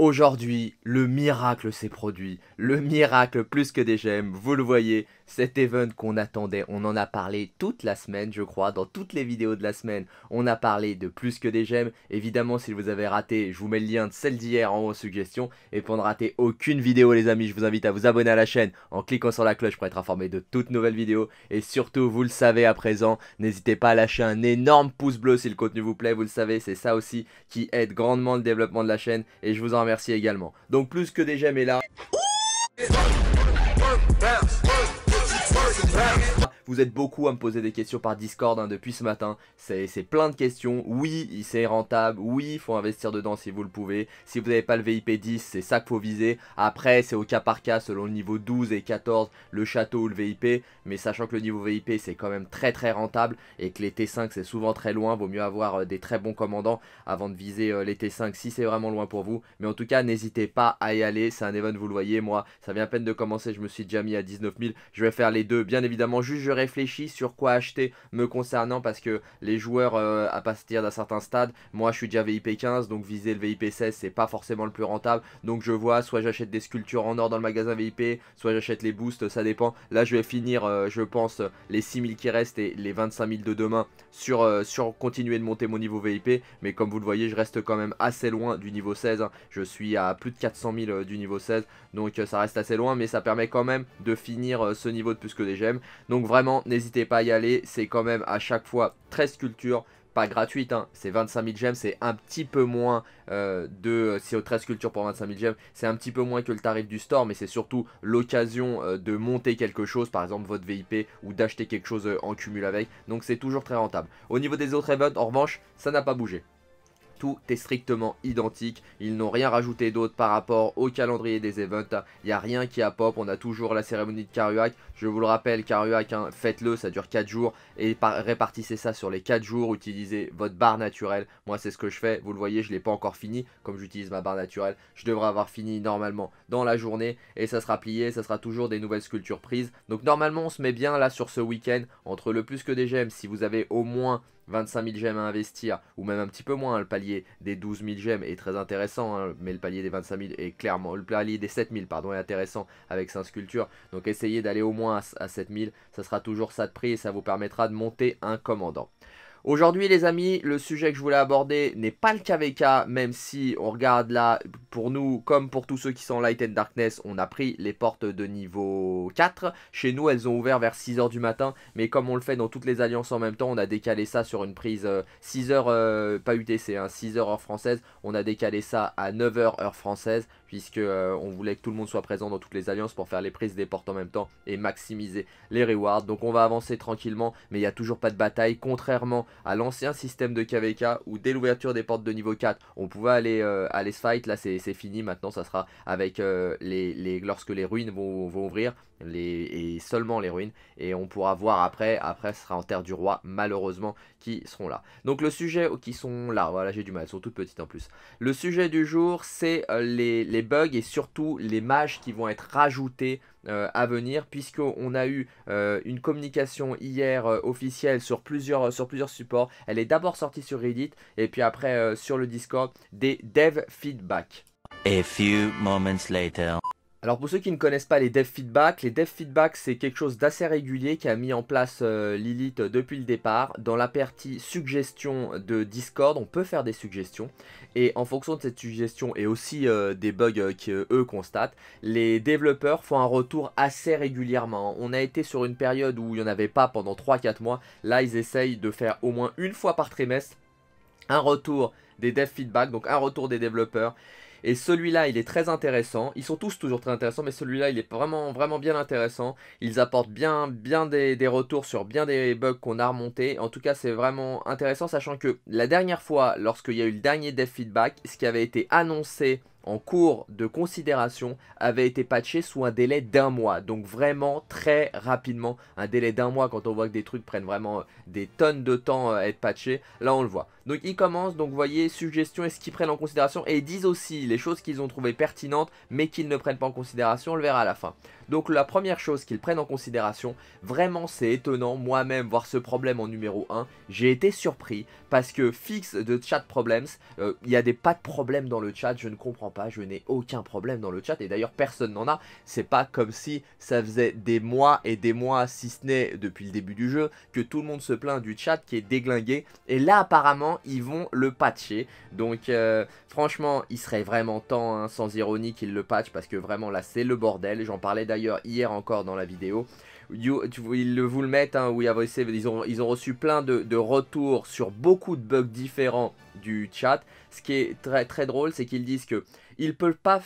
Aujourd'hui, le miracle s'est produit, le miracle plus que des gemmes, vous le voyez, cet event qu'on attendait, on en a parlé toute la semaine je crois, dans toutes les vidéos de la semaine, on a parlé de plus que des gemmes, évidemment si vous avez raté, je vous mets le lien de celle d'hier en haut en suggestion, et pour ne rater aucune vidéo les amis, je vous invite à vous abonner à la chaîne en cliquant sur la cloche pour être informé de toutes nouvelles vidéos, et surtout vous le savez à présent, n'hésitez pas à lâcher un énorme pouce bleu si le contenu vous plaît, vous le savez, c'est ça aussi qui aide grandement le développement de la chaîne, et je vous en Merci également. Donc plus que déjà, mais là... Vous êtes beaucoup à me poser des questions par Discord hein, depuis ce matin. C'est plein de questions. Oui, c'est rentable. Oui, il faut investir dedans si vous le pouvez. Si vous n'avez pas le VIP 10, c'est ça qu'il faut viser. Après, c'est au cas par cas selon le niveau 12 et 14, le château ou le VIP. Mais sachant que le niveau VIP, c'est quand même très très rentable et que les T5, c'est souvent très loin. Vaut mieux avoir euh, des très bons commandants avant de viser euh, les T5 si c'est vraiment loin pour vous. Mais en tout cas, n'hésitez pas à y aller. C'est un event, vous le voyez. Moi, ça vient à peine de commencer. Je me suis déjà mis à 19 000. Je vais faire les deux. Bien évidemment, juste réfléchis sur quoi acheter me concernant parce que les joueurs euh, à partir d'un certain stade, moi je suis déjà VIP 15 donc viser le VIP 16 c'est pas forcément le plus rentable donc je vois soit j'achète des sculptures en or dans le magasin VIP, soit j'achète les boosts, ça dépend. Là je vais finir euh, je pense les 6000 qui restent et les 25000 de demain sur, euh, sur continuer de monter mon niveau VIP mais comme vous le voyez je reste quand même assez loin du niveau 16, hein. je suis à plus de 400 000 du niveau 16 donc ça reste assez loin mais ça permet quand même de finir ce niveau de plus que des gemmes donc vraiment n'hésitez pas à y aller. C'est quand même à chaque fois 13 sculptures. Pas gratuite, hein. c'est 25 000 gemmes, c'est un petit peu moins euh, de CO13 cultures pour 25 000 gemmes, c'est un petit peu moins que le tarif du store, mais c'est surtout l'occasion euh, de monter quelque chose, par exemple votre VIP, ou d'acheter quelque chose euh, en cumul avec, donc c'est toujours très rentable. Au niveau des autres events, en revanche, ça n'a pas bougé tout est strictement identique. Ils n'ont rien rajouté d'autre par rapport au calendrier des events. Il n'y a rien qui a pop. On a toujours la cérémonie de Karuak, Je vous le rappelle, Karuak, hein, faites-le, ça dure 4 jours. Et répartissez ça sur les 4 jours. Utilisez votre barre naturelle. Moi, c'est ce que je fais. Vous le voyez, je ne l'ai pas encore fini. Comme j'utilise ma barre naturelle, je devrais avoir fini normalement dans la journée. Et ça sera plié. Ça sera toujours des nouvelles sculptures prises. Donc, normalement, on se met bien là sur ce week-end. Entre le plus que des gemmes, si vous avez au moins 25 000 gemmes à investir, ou même un petit peu moins, le palier des 12 000 gemmes est très intéressant, hein, mais le palier des 25 est clairement, le palier des 7 000, pardon, est intéressant avec 5 sculptures, donc essayez d'aller au moins à, à 7 000, ça sera toujours ça de prix et ça vous permettra de monter un commandant. Aujourd'hui les amis, le sujet que je voulais aborder n'est pas le KVK, même si on regarde là, pour nous, comme pour tous ceux qui sont Light and Darkness, on a pris les portes de niveau 4. Chez nous, elles ont ouvert vers 6h du matin, mais comme on le fait dans toutes les alliances en même temps, on a décalé ça sur une prise 6h, euh, euh, pas UTC, hein, 6h heure française, on a décalé ça à 9h heure française puisque euh, on voulait que tout le monde soit présent dans toutes les alliances pour faire les prises des portes en même temps et maximiser les rewards. Donc on va avancer tranquillement, mais il n'y a toujours pas de bataille, contrairement à l'ancien système de KVK où dès l'ouverture des portes de niveau 4, on pouvait aller, à euh, les fight. Là c'est fini, maintenant ça sera avec euh, les, lorsque les ruines vont, vont ouvrir, et seulement les ruines Et on pourra voir après, après ce sera en Terre du Roi, malheureusement, qui seront là. Donc le sujet, oh, qui sont là, voilà j'ai du mal, elles sont toutes petites en plus. Le sujet du jour, c'est euh, les, bugs et surtout les mages qui vont être rajoutés euh, à venir, puisqu'on a eu euh, une communication hier officielle sur plusieurs, sur plusieurs supports. Elle est d'abord sortie sur Reddit, et puis après sur le Discord, des dev feedback. A few moments later. Alors pour ceux qui ne connaissent pas les dev feedback, les dev feedback c'est quelque chose d'assez régulier qui a mis en place euh, Lilith euh, depuis le départ. Dans la partie suggestion de Discord, on peut faire des suggestions et en fonction de cette suggestion et aussi euh, des bugs qu'eux constatent, les développeurs font un retour assez régulièrement. On a été sur une période où il n'y en avait pas pendant 3-4 mois. Là ils essayent de faire au moins une fois par trimestre un retour des dev feedback, donc un retour des développeurs et celui-là, il est très intéressant. Ils sont tous toujours très intéressants, mais celui-là, il est vraiment, vraiment bien intéressant. Ils apportent bien, bien des, des retours sur bien des bugs qu'on a remontés. En tout cas, c'est vraiment intéressant, sachant que la dernière fois, lorsqu'il y a eu le dernier dev feedback, ce qui avait été annoncé en cours de considération avait été patché sous un délai d'un mois. Donc vraiment très rapidement, un délai d'un mois quand on voit que des trucs prennent vraiment euh, des tonnes de temps euh, à être patchés, là on le voit. Donc ils commencent, donc vous voyez, suggestions et ce qu'ils prennent en considération et ils disent aussi les choses qu'ils ont trouvées pertinentes mais qu'ils ne prennent pas en considération, on le verra à la fin. Donc la première chose qu'ils prennent en considération, vraiment c'est étonnant, moi-même voir ce problème en numéro 1, j'ai été surpris parce que fixe de chat problems, euh, il n'y y a des pas de problème dans le chat, je ne comprends pas, je n'ai aucun problème dans le chat et d'ailleurs personne n'en a, c'est pas comme si ça faisait des mois et des mois, si ce n'est depuis le début du jeu, que tout le monde se plaint du chat qui est déglingué et là apparemment ils vont le patcher, donc euh, franchement il serait vraiment temps, hein, sans ironie, qu'ils le patchent parce que vraiment là c'est le bordel, j'en parlais d'ailleurs hier encore dans la vidéo. ils le, vous le mettent, hein, ah, bah, ils ont, ils ont reçu plein de, de, retours sur beaucoup de bugs différents du chat. Ce qui est très très drôle, c'est qu'ils disent que ils peuvent pas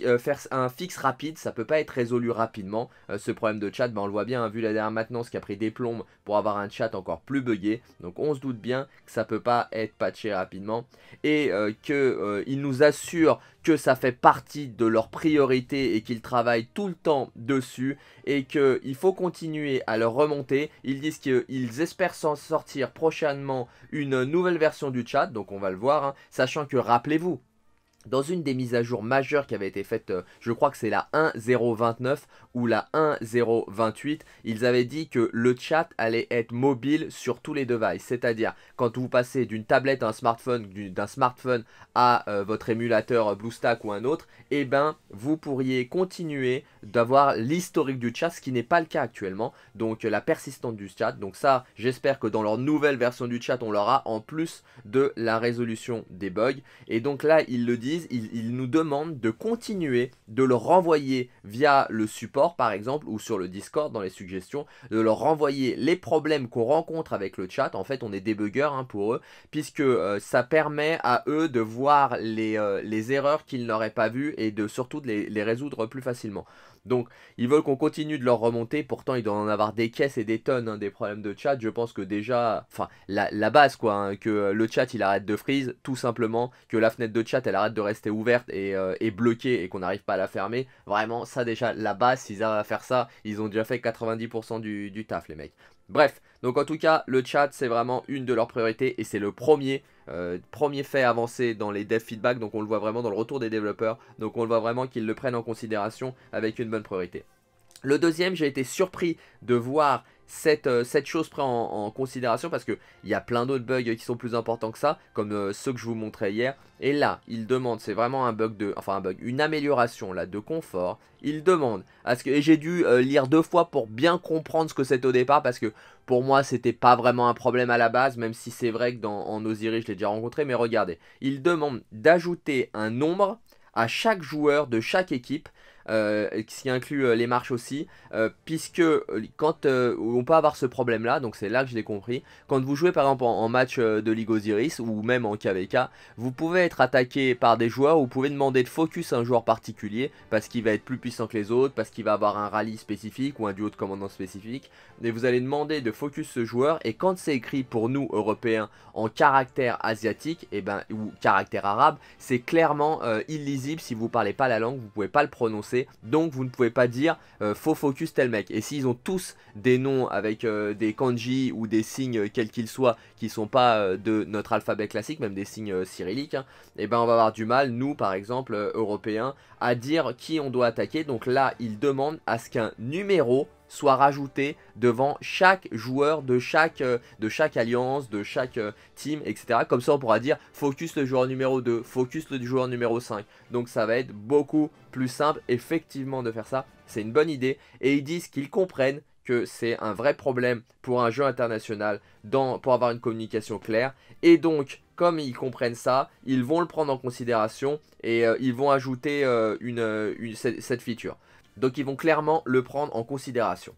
euh, faire un fixe rapide, ça ne peut pas être résolu rapidement. Euh, ce problème de chat, ben, on le voit bien, hein, vu la dernière maintenance qui a pris des plombes pour avoir un chat encore plus bugué. Donc on se doute bien que ça peut pas être patché rapidement. Et euh, qu'ils nous assurent que ça fait partie de leur priorité et qu'ils travaillent tout le temps dessus et qu'il faut continuer à leur remonter. Ils disent qu'ils espèrent s'en sortir prochainement une nouvelle version du chat, donc on va le voir, hein, sachant que rappelez-vous, dans une des mises à jour majeures qui avait été faite, euh, je crois que c'est la 1.029 ou la 1.028, ils avaient dit que le chat allait être mobile sur tous les devices. C'est-à-dire, quand vous passez d'une tablette à un smartphone, d'un smartphone à euh, votre émulateur BlueStack ou un autre, eh ben, vous pourriez continuer d'avoir l'historique du chat, ce qui n'est pas le cas actuellement. Donc, la persistance du chat. Donc ça, j'espère que dans leur nouvelle version du chat, on l'aura en plus de la résolution des bugs. Et donc là, ils le disent ils, nous demandent de continuer de le renvoyer via le support par exemple ou sur le Discord dans les suggestions, de leur renvoyer les problèmes qu'on rencontre avec le chat. En fait, on est débuggeurs hein, pour eux, puisque euh, ça permet à eux de voir les, euh, les erreurs qu'ils n'auraient pas vues et de surtout de les résoudre plus facilement. Donc, ils veulent qu'on continue de leur remonter. Pourtant, ils doivent en avoir des caisses et des tonnes hein, des problèmes de chat. Je pense que déjà, enfin, la, base quoi, hein, que euh, le chat il arrête de freeze, tout simplement, que la fenêtre de chat elle arrête de rester ouverte euh, et, bloquée et qu'on n'arrive pas à la fermer. Vraiment, ça déjà, la base, s'ils arrivent à faire ça, ils ont déjà fait 90% du, du taf, les mecs. Bref, donc en tout cas, le chat, c'est vraiment une de leurs priorités et c'est le premier, euh, premier fait avancé dans les dev feedback. Donc on le voit vraiment dans le retour des développeurs. Donc on le voit vraiment qu'ils le prennent en considération avec une bonne priorité. Le deuxième, j'ai été surpris de voir cette, euh, cette chose prise en, considération parce qu'il y a plein d'autres bugs qui sont plus importants que ça, comme euh, ceux que je vous montrais hier. Et là, il demande, c'est vraiment un bug de, enfin un bug, une amélioration là de confort. Il demande à que, et j'ai dû euh, lire deux fois pour bien comprendre ce que c'était au départ parce que pour moi c'était pas vraiment un problème à la base, même si c'est vrai que dans en Osiris je l'ai déjà rencontré. Mais regardez, il demande d'ajouter un nombre à chaque joueur de chaque équipe ce euh, qui inclut euh, les marches aussi, euh, puisque quand on peut avoir ce problème là, donc c'est là que je l'ai compris, quand vous jouez par exemple en, match de Ligue Osiris ou même en KVK, vous pouvez être attaqué par des joueurs, vous pouvez demander de focus un joueur particulier parce qu'il va être plus puissant que les autres, parce qu'il va avoir un rallye spécifique ou un duo de commandant spécifique, et vous allez demander de focus ce joueur et quand c'est écrit pour nous européens en caractère asiatique et eh ben, ou caractère arabe, c'est clairement illisible si vous ne parlez pas la langue, vous pouvez pas le prononcer donc vous ne pouvez pas dire euh, faux focus tel mec. Et s'ils ont tous des noms avec euh, des kanji ou des signes euh, quels qu'ils soient qui sont pas de notre alphabet classique, même des signes cyrilliques, hein, eh et ben on va avoir du mal, nous par exemple, Européens, à dire qui on doit attaquer. Donc là, ils demandent à ce qu'un numéro soit rajouté devant chaque joueur de chaque, euh, de chaque alliance, de chaque euh, team, etc. Comme ça, on pourra dire focus le joueur numéro 2, focus le joueur numéro 5. Donc ça va être beaucoup plus simple, effectivement, de faire ça. C'est une bonne idée. Et ils disent qu'ils comprennent que c'est un vrai problème pour un jeu international pour avoir une communication claire. Et donc, comme ils comprennent ça, ils vont le prendre en considération et euh, ils vont ajouter cette feature. Donc ils vont clairement le prendre en considération.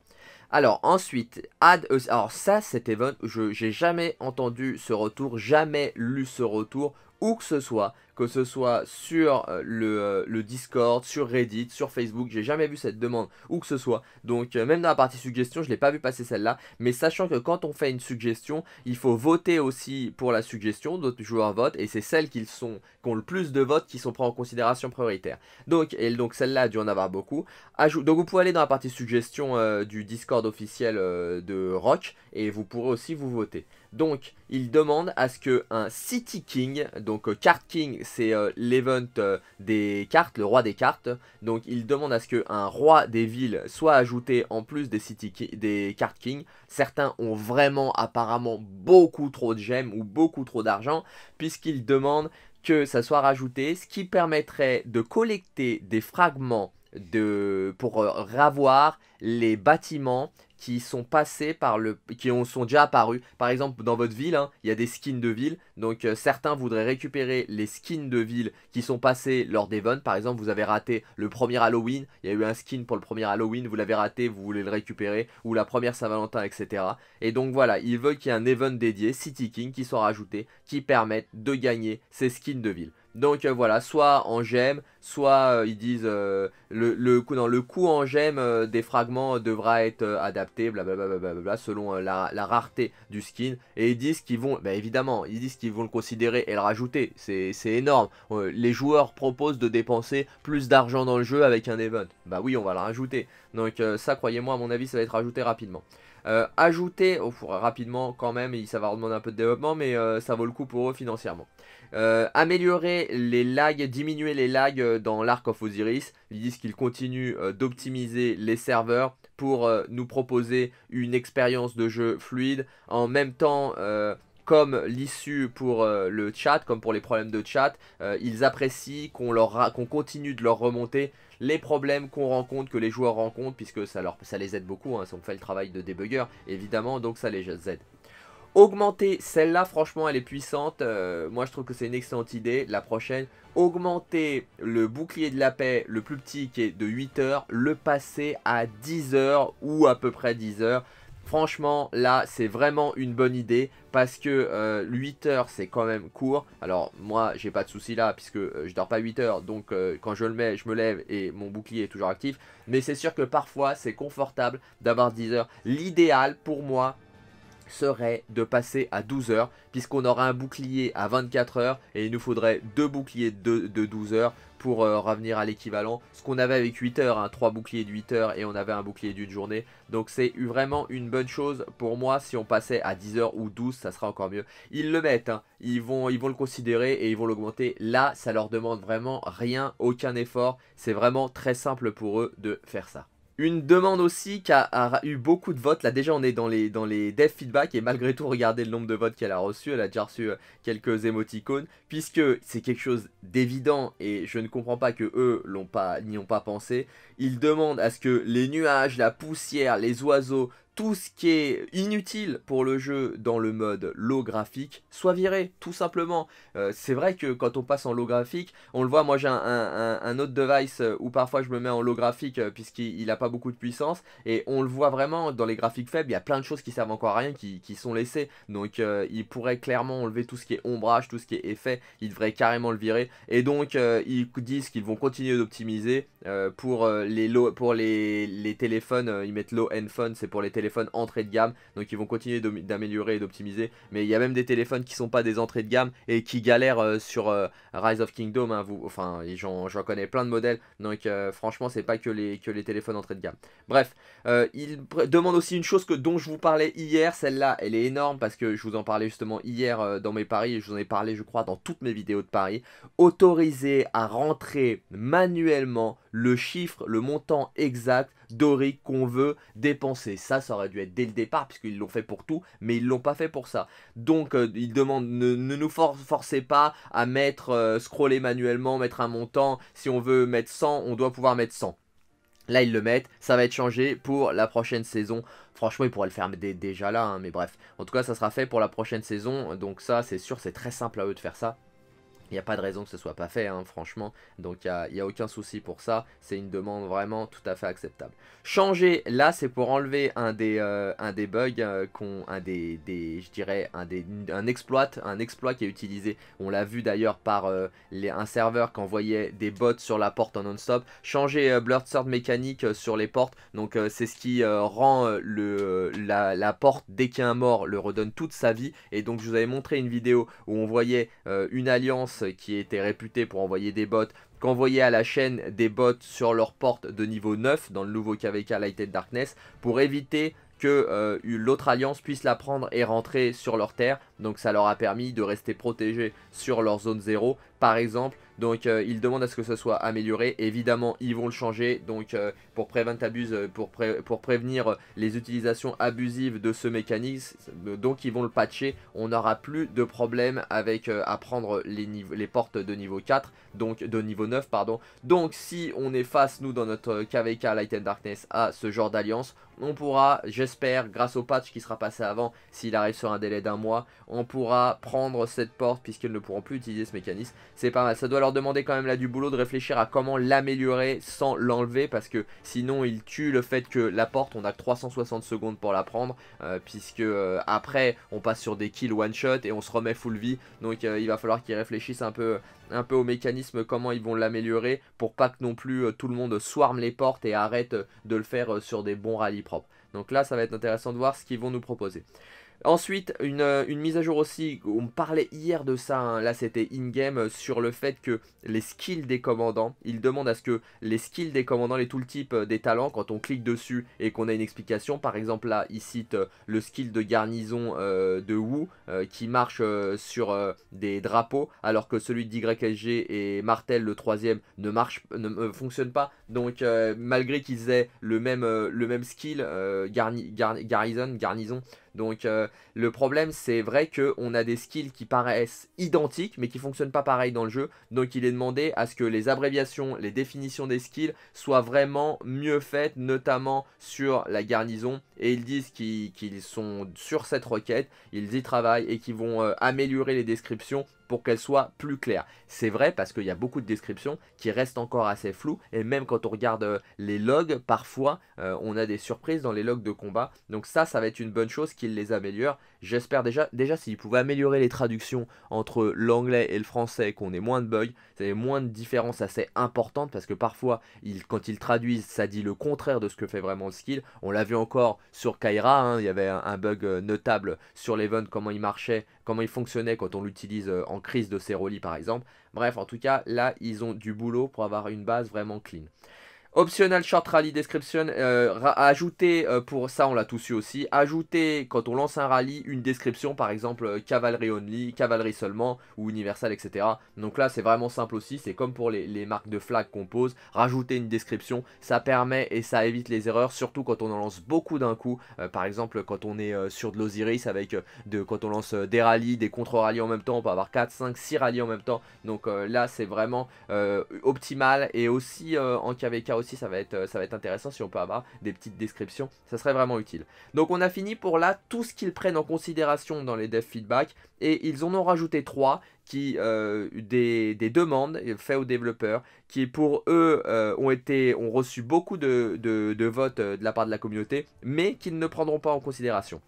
Alors ensuite, add euh, alors ça cet event, je j'ai jamais entendu ce retour, jamais lu ce retour où que ce soit, que ce soit sur euh, euh, le, Discord, sur Reddit, sur Facebook, j'ai jamais vu cette demande, où que ce soit. Donc euh, même dans la partie suggestion, je l'ai pas vu passer celle-là, mais sachant que quand on fait une suggestion, il faut voter aussi pour la suggestion, d'autres joueurs votent, et c'est celles qui, sont, ont le plus de votes qui sont prises en considération prioritaire. Donc, et donc celle-là a dû en avoir beaucoup. donc vous pouvez aller dans la partie suggestion du Discord officiel de Rock, et vous pourrez aussi vous voter. Donc, il demande à ce que un City King, donc euh, Cart King, c'est euh, l'event euh, des cartes, le roi des cartes. Donc, il demande à ce que un roi des villes soit ajouté en plus des City des Card King. Certains ont vraiment apparemment beaucoup trop de gemmes ou beaucoup trop d'argent, puisqu'il demande que ça soit rajouté, ce qui permettrait de collecter des fragments de, pour ravoir les bâtiments qui sont passés par le qui ont, sont déjà apparus. Par exemple, dans votre ville, hein, il y a des skins de ville. Donc euh, certains voudraient récupérer les skins de ville qui sont passés lors d'Evon. Par exemple, vous avez raté le premier Halloween. Il y a eu un skin pour le premier Halloween, vous l'avez raté, vous voulez le récupérer. Ou la première Saint-Valentin, etc. Et donc voilà, il veulent qu'il y ait un event dédié, City King, qui soit rajouté, qui permette de gagner ces skins de ville. Donc euh, voilà, soit en gemme, soit euh, ils disent euh, le, le, le coup en gemme des fragments devra être adapté, blablabla, selon la, rareté du skin. Et ils disent qu'ils vont, bah, évidemment, ils disent qu'ils vont le considérer et le rajouter. C'est énorme. les joueurs proposent de dépenser plus d'argent dans le jeu avec un event. Bah oui, on va le rajouter. Donc ça, croyez-moi, à mon avis, ça va être rajouté rapidement. ajouter, oh, rapidement quand même, ça va demander un peu de développement, mais ça vaut le coup pour eux financièrement. Euh, améliorer les lags, diminuer les lags euh, dans l'Arc of Osiris. Ils disent qu'ils continuent euh, d'optimiser les serveurs pour nous proposer une expérience de jeu fluide. En même temps, comme l'issue pour le chat, comme pour les problèmes de chat, ils apprécient qu'on qu'on continue de leur remonter les problèmes qu'on rencontre, que les joueurs rencontrent, puisque ça, leur, les aide beaucoup, hein, si fait le travail de débugger, évidemment, donc ça les aide. Augmenter celle-là, franchement, elle est puissante. Euh, moi, je trouve que c'est une excellente idée. La prochaine, augmenter le bouclier de la paix, le plus petit qui est de 8 heures, le passer à 10 heures ou à peu près 10 heures. Franchement, là, c'est vraiment une bonne idée parce que 8 euh, heures, c'est quand même court. Alors, moi, j'ai pas de souci là puisque euh, je dors pas 8 heures. Donc, quand je le mets, je me lève et mon bouclier est toujours actif. Mais c'est sûr que parfois, c'est confortable d'avoir 10 heures. L'idéal pour moi, serait de passer à 12 heures puisqu'on aura un bouclier à 24 heures et il nous faudrait deux boucliers de, 12 heures pour euh, revenir à l'équivalent. Ce qu'on avait avec 8 heures, 3 hein, boucliers de 8 heures et on avait un bouclier d'une journée. Donc c'est vraiment une bonne chose pour moi. Si on passait à 10 h ou 12, ça sera encore mieux. Ils le mettent, hein. ils, vont, ils vont le considérer et ils vont l'augmenter. Là, ça leur demande vraiment rien, aucun effort. C'est vraiment très simple pour eux de faire ça. Une demande aussi qui a, eu beaucoup de votes. Là, déjà, on est dans les, dans les dev feedback et malgré tout, regardez le nombre de votes qu'elle a reçu. Elle a déjà reçu euh, quelques émoticônes puisque c'est quelque chose d'évident et je ne comprends pas que eux n'y ont pas pensé. Ils demandent à ce que les nuages, la poussière, les oiseaux tout ce qui est inutile pour le jeu dans le mode low graphique soit viré, tout simplement. Euh, c'est vrai que quand on passe en low graphique, on le voit, moi j'ai un, autre device euh, où parfois je me mets en low graphique euh, puisqu'il n'a pas beaucoup de puissance, et on le voit vraiment dans les graphiques faibles, il y a plein de choses qui servent encore à rien, qui, sont laissées. Donc ils il pourrait clairement enlever tout ce qui est ombrage, tout ce qui est effet, il devrait carrément le virer. Et donc ils disent qu'ils vont continuer d'optimiser pour, les, pour les, les téléphones, ils mettent low end phone, c'est pour les téléphones entrée de gamme. Donc ils vont continuer d'améliorer et d'optimiser. Mais il y a même des téléphones qui sont pas des entrées de gamme et qui galèrent euh, sur euh, Rise of Kingdom. Hein, vous, enfin, j'en connais plein de modèles. Donc euh, franchement, c'est pas que les, que les téléphones entrée de gamme. Bref, il demande aussi une chose que, dont je vous parlais hier. Celle-là, elle est énorme parce que je vous en parlais justement hier dans mes paris. je vous en ai parlé, je crois, dans toutes mes vidéos de paris. Autoriser à rentrer manuellement le chiffre, le montant exact Doric qu'on veut dépenser. Ça, ça aurait dû être dès le départ, puisqu'ils l'ont fait pour tout, mais ils l'ont pas fait pour ça. Donc, euh, ils demandent, ne, nous forcez pas à mettre, euh, scroller manuellement, mettre un montant. Si on veut mettre 100, on doit pouvoir mettre 100. Là, ils le mettent, ça va être changé pour la prochaine saison. Franchement, ils pourraient le faire déjà là, hein, mais bref. En tout cas, ça sera fait pour la prochaine saison, donc ça, c'est sûr, c'est très simple à eux de faire ça. Il n'y a pas de raison que ce soit pas fait, hein, franchement. Donc il n'y a, aucun souci pour ça. C'est une demande vraiment tout à fait acceptable. Changer, là, c'est pour enlever un des, euh, un des bugs, euh, qu'on, un des, je dirais, un, un exploit, un exploit qui est utilisé. On l'a vu d'ailleurs par euh, un serveur qui envoyait des bots sur la porte en non-stop. Changer Blurred Sword mécanique sur les portes. Donc c'est ce qui rend le, la, la porte, dès qu'il mort, le redonne toute sa vie. Et donc je vous avais montré une vidéo où on voyait une alliance qui était réputé pour envoyer des bots, qu'envoyer à la chaîne des bots sur leur porte de niveau 9 dans le nouveau KVK Lighted Darkness pour éviter que l'autre euh, alliance puisse la prendre et rentrer sur leur terre. Donc ça leur a permis de rester protégés sur leur zone 0 par exemple. Donc il euh, ils demandent à ce que ce soit amélioré. Évidemment, ils vont le changer. Donc pour, abuse, pour, pour, prévenir euh, euh, les utilisations abusives de ce mécanisme, donc ils vont le patcher. On n'aura plus de problème avec à prendre les, les, portes de niveau 4, donc de niveau 9, pardon. Donc si on est face, nous, dans notre KVK Light and Darkness, à ce genre d'alliance, on pourra, j'espère, grâce au patch qui sera passé avant, s'il arrive sur un délai d'un mois, on pourra prendre cette porte puisqu'ils ne pourront plus utiliser ce mécanisme c'est pas mal. Ça doit leur demander quand même là du boulot de réfléchir à comment l'améliorer sans l'enlever parce que sinon ils tuent le fait que la porte on a 360 secondes pour la prendre euh, puisque euh, après on passe sur des kills one shot et on se remet full vie donc euh, il va falloir qu'ils réfléchissent un peu un peu au mécanisme comment ils vont l'améliorer pour pas que non plus tout le monde swarme les portes et arrête de le faire sur des bons rallyes propres. Donc là ça va être intéressant de voir ce qu'ils vont nous proposer. Ensuite, euh, une, mise à jour aussi, on parlait hier de ça, hein. là c'était in-game, euh, sur le fait que les skills des commandants, ils demandent à ce que les skills des commandants, les type, euh, des talents, quand on clique dessus et qu'on a une explication, par exemple là, il cite le skill de garnison de Wu qui marche sur des drapeaux, alors que celui d'YSG et Martel, le troisième, ne marche, ne fonctionne pas. Donc malgré qu'ils aient le même, le même skill, garni, garnison, garnison, donc euh, le problème c'est vrai qu'on a des skills qui paraissent identiques mais qui fonctionnent pas pareil dans le jeu. Donc il est demandé à ce que les abréviations, les définitions des skills soient vraiment mieux faites, notamment sur la garnison. Et ils disent qu'ils sont sur cette requête, ils y travaillent et qu'ils vont euh, améliorer les descriptions pour qu'elle soit plus claire. C'est vrai parce qu'il y a beaucoup de descriptions qui restent encore assez floues et même quand on regarde euh, les logs, parfois euh, on a des surprises dans les logs de combat. Donc ça, ça va être une bonne chose qu'il les améliore. J'espère déjà, déjà s'ils pouvait améliorer les traductions entre l'anglais et le français, qu'on ait moins de bugs, c'est moins de différences assez importantes parce que parfois quand ils traduisent, ça dit le contraire de ce que fait vraiment le skill. On l'a vu encore sur Kyra, hein, il y avait un, un bug euh, notable sur l'event, comment il marchait comment il fonctionnait quand on l'utilise euh, en crise de Ceroli par exemple. Bref, en tout cas, là, ils ont du boulot pour avoir une base vraiment clean. Optional short rally description, euh, ajouter, euh, pour ça on l'a tous eu aussi, ajouter quand on lance un rally une description par exemple euh, cavalerie only, cavalerie seulement ou universal etc. Donc là c'est vraiment simple aussi, c'est comme pour les, marques de flag qu'on pose, rajouter une description ça permet et ça évite les erreurs surtout quand on en lance beaucoup d'un coup, par exemple quand on est sur de l'Osiris avec de, quand on lance des rallyes, des contre-rallyes en même temps, on peut avoir 4, 5, 6 rallyes en même temps, donc là c'est vraiment optimal et aussi en KVK aussi euh, ça va être, intéressant si on peut avoir des petites descriptions. Ça serait vraiment utile. Donc on a fini pour là tout ce qu'ils prennent en considération dans les dev feedback. Et ils en ont rajouté trois qui euh, des, demandes faites aux développeurs qui pour eux euh, ont été ont reçu beaucoup de, de votes de la part de la communauté mais qu'ils ne prendront pas en considération.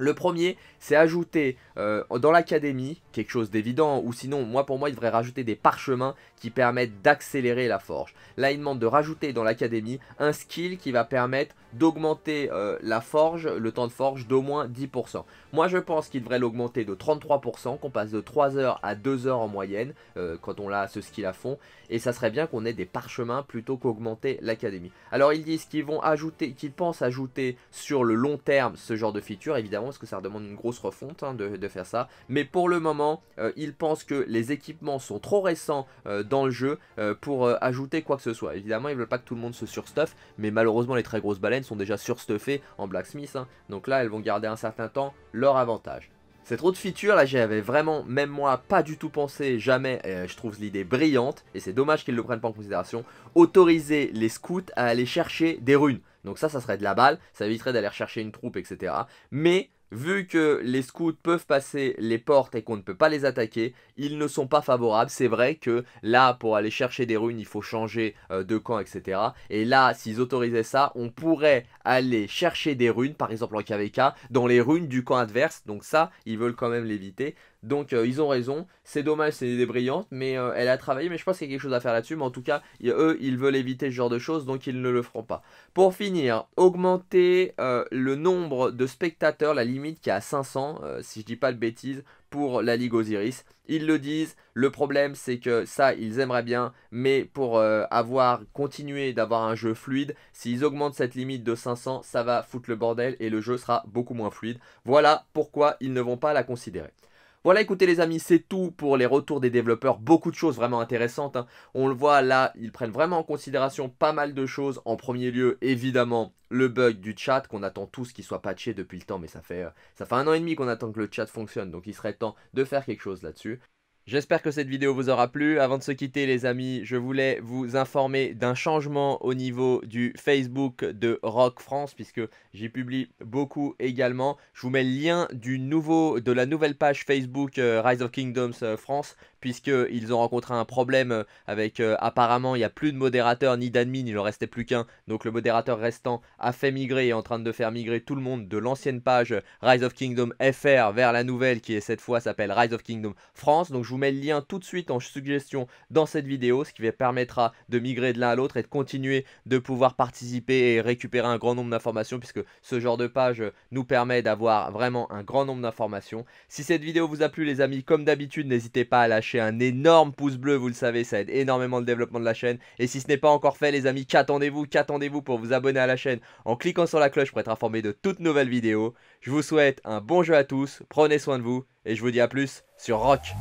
Le premier, c'est ajouter euh, dans l'académie quelque chose d'évident, ou sinon, moi pour moi, il devrait rajouter des parchemins qui permettent d'accélérer la forge. Là, il demande de rajouter dans l'académie un skill qui va permettre d'augmenter euh, la forge, le temps de forge d'au moins 10%. Moi, je pense qu'il devrait l'augmenter de 33%, qu'on passe de 3 heures à 2 heures en moyenne euh, quand on a ce skill à fond, et ça serait bien qu'on ait des parchemins plutôt qu'augmenter l'académie. Alors, ils disent qu'ils vont ajouter, qu'ils pensent ajouter sur le long terme ce genre de feature, évidemment parce que ça demande une grosse refonte hein, de, faire ça. Mais pour le moment, euh, ils pensent que les équipements sont trop récents euh, dans le jeu euh, pour ajouter quoi que ce soit. Évidemment, ils ne veulent pas que tout le monde se surstuffe, mais malheureusement, les très grosses baleines sont déjà surstuffées en blacksmith. Hein. donc là, elles vont garder un certain temps leur avantage. Cette autre feature, là j'y avais vraiment, même moi, pas du tout pensé, jamais, je trouve l'idée brillante, et c'est dommage qu'ils ne le prennent pas en considération, autoriser les scouts à aller chercher des runes. Donc ça, ça serait de la balle, ça éviterait d'aller chercher une troupe, etc. Mais vu que les scouts peuvent passer les portes et qu'on ne peut pas les attaquer, ils ne sont pas favorables. C'est vrai que là, pour aller chercher des runes, il faut changer euh, de camp, etc. Et là, s'ils autorisaient ça, on pourrait aller chercher des runes, par exemple en KVK, dans les runes du camp adverse. Donc ça, ils veulent quand même l'éviter. Donc euh, ils ont raison, c'est dommage, c'est une idée brillante, mais euh, elle a travaillé, mais je pense qu'il y a quelque chose à faire là-dessus, mais en tout cas, eux, ils veulent éviter ce genre de choses, donc ils ne le feront pas. Pour finir, augmenter euh, le nombre de spectateurs, la limite qui est à 500, si je dis pas de bêtises, pour la Ligue Osiris. Ils le disent, le problème c'est que ça, ils aimeraient bien, mais pour avoir continué d'avoir un jeu fluide, s'ils augmentent cette limite de 500, ça va foutre le bordel et le jeu sera beaucoup moins fluide. Voilà pourquoi ils ne vont pas la considérer. Voilà, écoutez les amis, c'est tout pour les retours des développeurs. Beaucoup de choses vraiment intéressantes. Hein. On le voit là, ils prennent vraiment en considération pas mal de choses. En premier lieu, évidemment, le bug du chat qu'on attend tous qu'il soit patché depuis le temps, mais ça fait, euh, ça fait un an et demi qu'on attend que le chat fonctionne, donc il serait temps de faire quelque chose là-dessus. J'espère que cette vidéo vous aura plu. Avant de se quitter les amis, je voulais vous informer d'un changement au niveau du Facebook de Rock France puisque j'y publie beaucoup également. Je vous mets le lien du nouveau, de la nouvelle page Facebook euh, Rise of Kingdoms euh, France puisqu'ils ont rencontré un problème euh, avec euh, apparemment il n'y a plus de modérateur ni d'admin, il en restait plus qu'un. Donc le modérateur restant a fait migrer et est en train de faire migrer tout le monde de l'ancienne page Rise of Kingdom FR vers la nouvelle qui est cette fois s'appelle Rise of Kingdom France. Donc je vous mets le lien tout de suite en suggestion dans cette vidéo, ce qui permettra de migrer de l'un à l'autre et de continuer de pouvoir participer et récupérer un grand nombre d'informations puisque ce genre de page euh, nous permet d'avoir vraiment un grand nombre d'informations. Si cette vidéo vous a plu les amis, comme d'habitude, n'hésitez pas à lâcher un énorme pouce bleu, vous le savez, ça aide énormément le développement de la chaîne. Et si ce n'est pas encore fait, les amis, qu'attendez-vous Qu'attendez-vous pour vous abonner à la chaîne en cliquant sur la cloche pour être informé de toutes nouvelles vidéos Je vous souhaite un bon jeu à tous, prenez soin de vous, et je vous dis à plus sur Rock